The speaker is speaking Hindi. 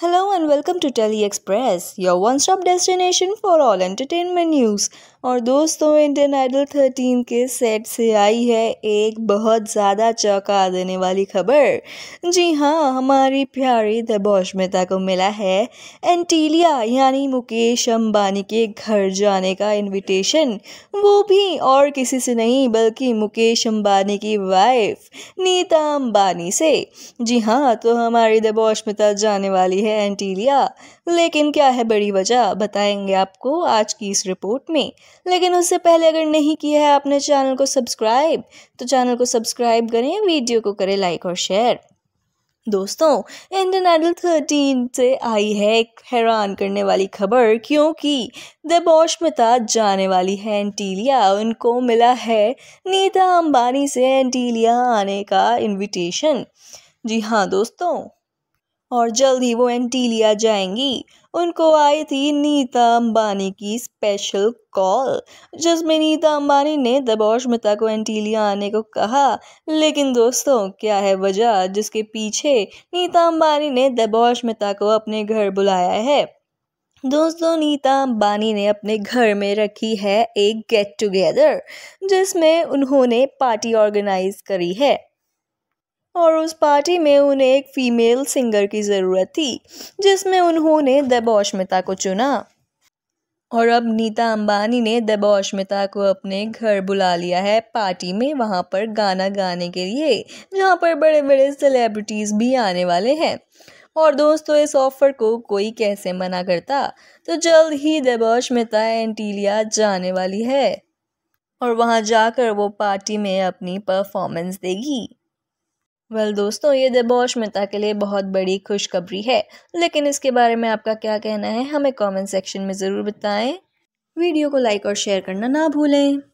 Hello and welcome to TeleExpress, Express, your one-stop destination for all entertainment news. और दोस्तों इंडियन आइडल थर्टीन के सेट से आई है एक बहुत ज़्यादा चौंका देने वाली खबर जी हाँ हमारी प्यारी दबोश मेहता को मिला है एंटीलिया यानी मुकेश अंबानी के घर जाने का इनविटेशन वो भी और किसी से नहीं बल्कि मुकेश अंबानी की वाइफ नीता अंबानी से जी हाँ तो हमारी दबोश मेहता जाने वाली है एंटीलिया लेकिन क्या है बड़ी वजह बताएंगे आपको आज की इस रिपोर्ट में लेकिन उससे पहले अगर नहीं किया है आपने चैनल को सब्सक्राइब तो चैनल को सब्सक्राइब करें वीडियो को करें लाइक और शेयर दोस्तों इंडियन आइडल थर्टीन से आई है एक हैरान करने वाली खबर क्योंकि दबौशमिता जाने वाली है एंटीलिया उनको मिला है नीता अंबानी से एंटीलिया आने का इनविटेशन जी हाँ दोस्तों और जल्द ही वो एंटीलिया जाएंगी उनको आई थी नीता अंबानी की स्पेशल कॉल जिसमें नीता अंबानी ने दबोश मिता को एंटीलिया आने को कहा लेकिन दोस्तों क्या है वजह जिसके पीछे नीता अंबानी ने दबोश मिता को अपने घर बुलाया है दोस्तों नीता अंबानी ने अपने घर में रखी है एक गेट टुगेदर जिसमें उन्होंने पार्टी ऑर्गेनाइज करी है और उस पार्टी में उन्हें एक फ़ीमेल सिंगर की ज़रूरत थी जिसमें उन्होंने दबोशमिता को चुना और अब नीता अंबानी ने दबोशमिता को अपने घर बुला लिया है पार्टी में वहाँ पर गाना गाने के लिए जहाँ पर बड़े बड़े सेलिब्रिटीज़ भी आने वाले हैं और दोस्तों इस ऑफ़र को कोई कैसे मना करता तो जल्द ही दबौशमिता एंटीलिया जाने वाली है और वहाँ जाकर वो पार्टी में अपनी परफॉर्मेंस देगी वेल well, दोस्तों ये दबोश मिता के लिए बहुत बड़ी खुशखबरी है लेकिन इसके बारे में आपका क्या कहना है हमें कमेंट सेक्शन में ज़रूर बताएं वीडियो को लाइक और शेयर करना ना भूलें